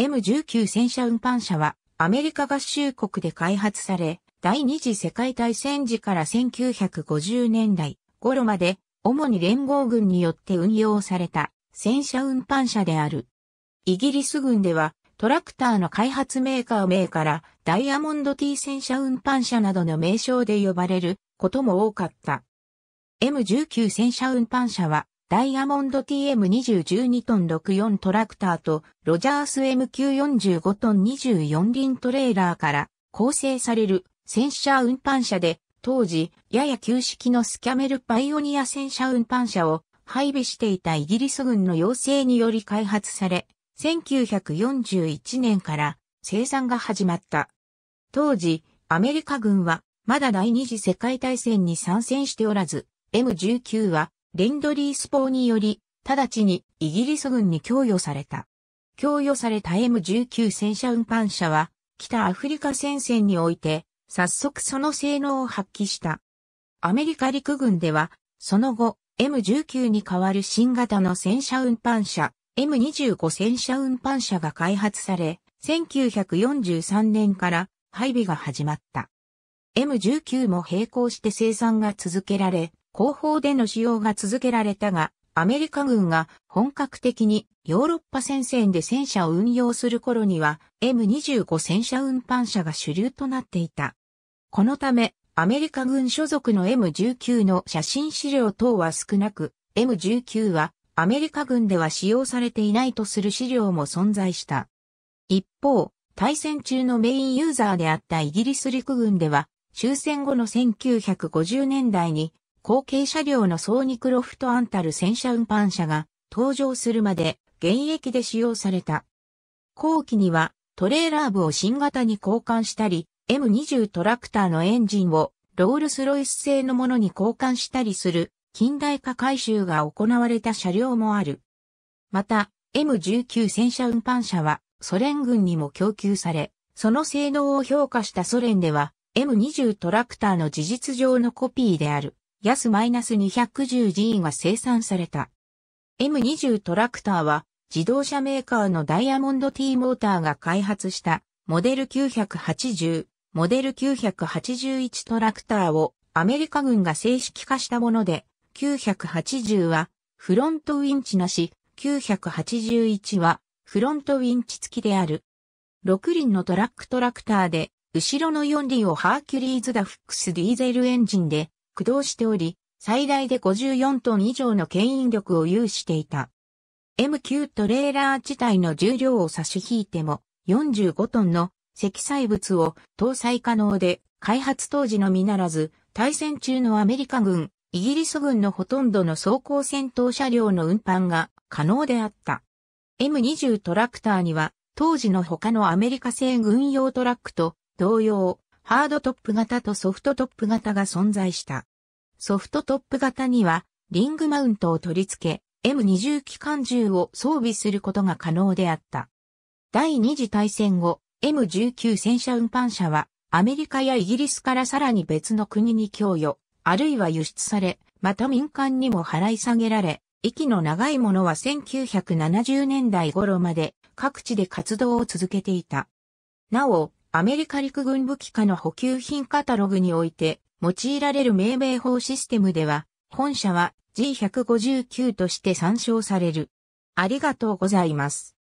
M19 戦車運搬車はアメリカ合衆国で開発され、第二次世界大戦時から1950年代頃まで主に連合軍によって運用された戦車運搬車である。イギリス軍ではトラクターの開発メーカー名からダイヤモンド T 戦車運搬車などの名称で呼ばれることも多かった。M19 戦車運搬車はダイヤモンド TM2012 トン64トラクターとロジャース MQ45 トン24輪トレーラーから構成される戦車運搬車で当時やや旧式のスキャメルパイオニア戦車運搬車を配備していたイギリス軍の要請により開発され1941年から生産が始まった。当時アメリカ軍はまだ第二次世界大戦に参戦しておらず M19 はレンドリースポーにより、直ちにイギリス軍に供与された。供与された M19 戦車運搬車は、北アフリカ戦線において、早速その性能を発揮した。アメリカ陸軍では、その後、M19 に代わる新型の戦車運搬車、M25 戦車運搬車が開発され、1943年から配備が始まった。M19 も並行して生産が続けられ、後方での使用が続けられたが、アメリカ軍が本格的にヨーロッパ戦線で戦車を運用する頃には M25 戦車運搬車が主流となっていた。このため、アメリカ軍所属の M19 の写真資料等は少なく、M19 はアメリカ軍では使用されていないとする資料も存在した。一方、対戦中のメインユーザーであったイギリス陸軍では、終戦後の1950年代に後継車両のソーニクロフトアンタル戦車運搬車が登場するまで現役で使用された。後期にはトレーラー部を新型に交換したり、M20 トラクターのエンジンをロールスロイス製のものに交換したりする近代化改修が行われた車両もある。また、M19 戦車運搬車はソ連軍にも供給され、その性能を評価したソ連では M20 トラクターの事実上のコピーである。ヤス -210G が生産された。M20 トラクターは自動車メーカーのダイヤモンド T モーターが開発したモデル980、モデル981トラクターをアメリカ軍が正式化したもので、980はフロントウィンチなし、981はフロントウィンチ付きである。6輪のトラックトラクターで、後ろの4輪をハーキュリーズダフックスディーゼルエンジンで駆動しており、最大で54トン以上の牽引力を有していた。M9 トレーラー自体の重量を差し引いても45トンの積載物を搭載可能で、開発当時のみならず、対戦中のアメリカ軍、イギリス軍のほとんどの装甲戦闘車両の運搬が可能であった。M20 トラクターには、当時の他のアメリカ製軍用トラックと同様、ハードトップ型とソフトトップ型が存在した。ソフトトップ型にはリングマウントを取り付け M20 機関銃を装備することが可能であった。第二次大戦後 M19 戦車運搬車はアメリカやイギリスからさらに別の国に供与、あるいは輸出され、また民間にも払い下げられ、息の長いものは1970年代頃まで各地で活動を続けていた。なお、アメリカ陸軍武器化の補給品カタログにおいて用いられる命名法システムでは、本社は G159 として参照される。ありがとうございます。